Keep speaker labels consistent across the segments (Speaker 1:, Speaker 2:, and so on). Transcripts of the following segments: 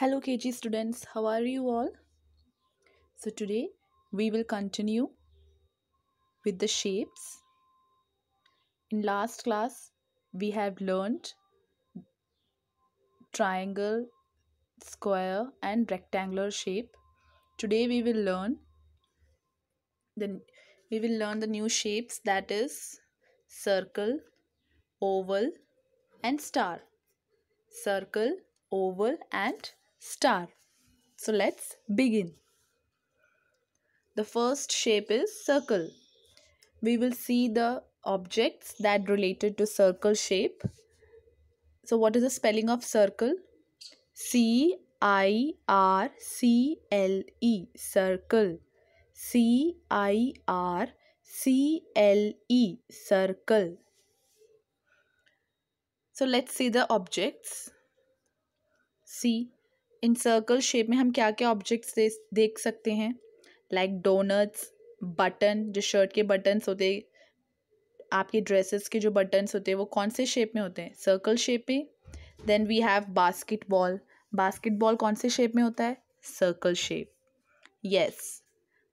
Speaker 1: Hello KG students, how are you all? So today we will continue with the shapes. In last class we have learned triangle, square and rectangular shape. Today we will learn the we will learn the new shapes that is circle, oval and star. Circle, oval and star. So let's begin. The first shape is circle. We will see the objects that related to circle shape. So what is the spelling of circle? C I R C L E circle. C I R C L E circle. So let's see the objects. See in circle shape में हम क्या क्या objects दे, देख सकते हैं like donuts button जो shirt के बटन्स होते आपके ड्रेसेस के जो बटन्स होते हैं वो कौन से शेप में होते हैं सर्कल शेप में then we have basketball basketball कौन से शेप में होता है circle shape yes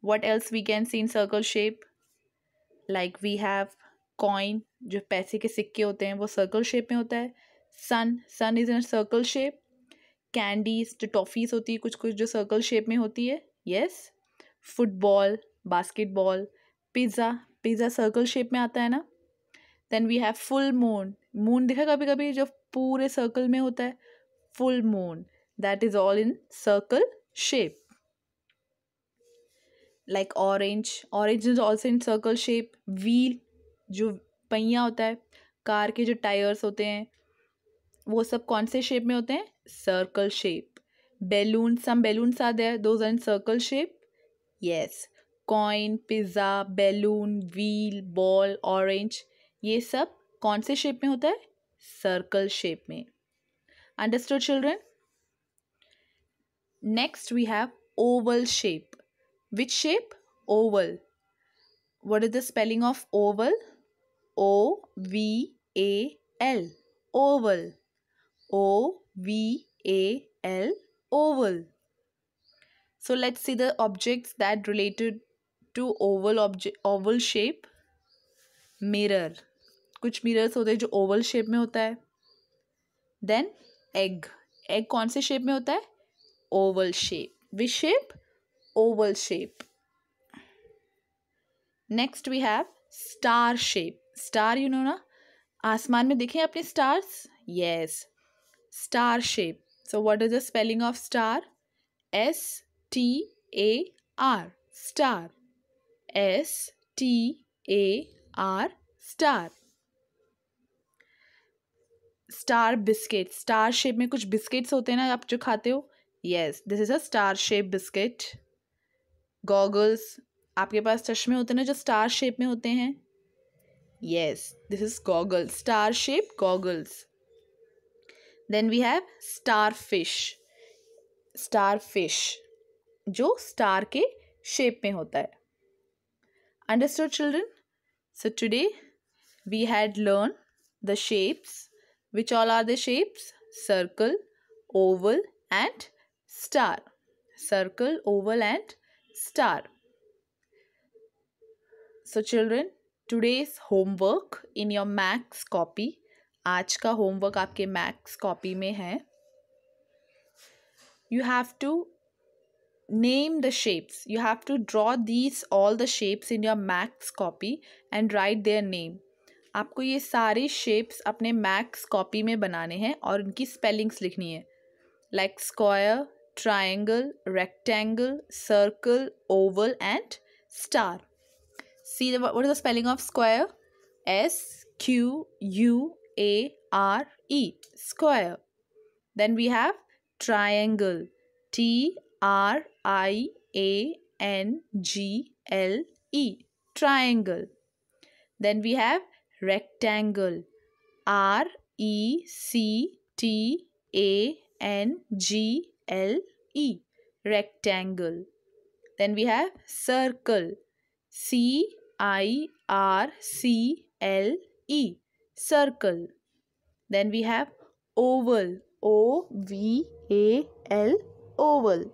Speaker 1: what else we can see in circle shape like we have coin जो पैसे के सिक्के होते हैं वो सर्कल शेप में होता है sun sun is in circle shape candies जो टॉफ़ीज़ होती है कुछ कुछ जो सर्कल शेप में होती है yes football basketball pizza pizza circle shape में आता है ना then we have full moon moon देखा कभी कभी जो पूरे सर्कल में होता है full moon that is all in circle shape like orange orange is also in circle shape wheel जो पहिया होता है कार के जो टायर्स होते हैं वो सब कौन से शेप में होते हैं circle shape balloon some balloon are there those are in circle shape yes coin pizza balloon wheel ball orange ये सब कौन से शेप में होता है सर्कल शेप में understood children next we have oval shape which shape oval what is the spelling of oval O V A L oval O V A L oval. So let's see the objects that related to oval object oval shape. Mirror. कुछ mirrors होते हैं जो oval shape में होता है Then egg. Egg कौन से shape में होता है Oval shape. Which shape? Oval shape. Next we have star shape. Star you know ना आसमान में देखें अपने stars? Yes. star shape. So what is the spelling of star? S T A R star. S T A R star. Star biscuit star shape में कुछ biscuits होते हैं ना आप जो खाते हो yes this is a star shape biscuit goggles आपके पास चश्मे होते हैं ना जो स्टार शेप में होते हैं yes this is goggles star shape goggles then we have starfish starfish jo star shape mein hota hai understood children so today we had learned the shapes which all are the shapes circle oval and star circle oval and star so children today's homework in your max copy आज का homework आपके max copy में है you have to name the shapes you have to draw these all the shapes in your maths copy and write their name आपको ये सारे shapes अपने max copy में बनाने हैं और उनकी स्पेलिंग्स लिखनी है like square triangle rectangle circle oval and star see what is the spelling of square S Q U A R E square. Then we have triangle T R I A N G L E triangle. Then we have rectangle R E C T A N G L E rectangle. Then we have circle C I R C L E circle. Then we have oval. O V A L oval.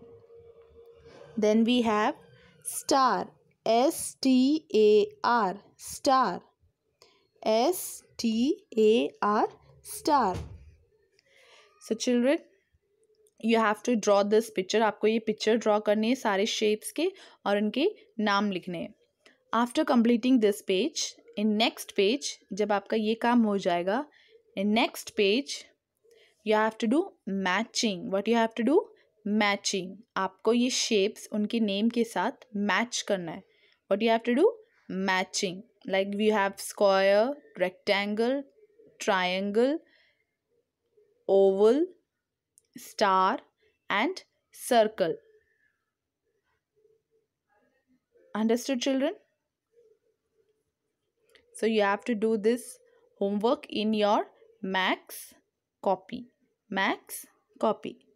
Speaker 1: Then we have star. S T A R star. S T A R star. So children, you have to draw this picture आपको ये picture draw करने है सारे shapes के और उनके नाम लिखने हैं after completing this page in next page जब आपका ये काम हो जाएगा in next page you have to do matching what you have to do matching आपको ये शेप्स उनके नेम के साथ मैच करना है what you have to do matching like we have square rectangle triangle oval star and circle understood children So you have to do this homework in your max copy. Max copy.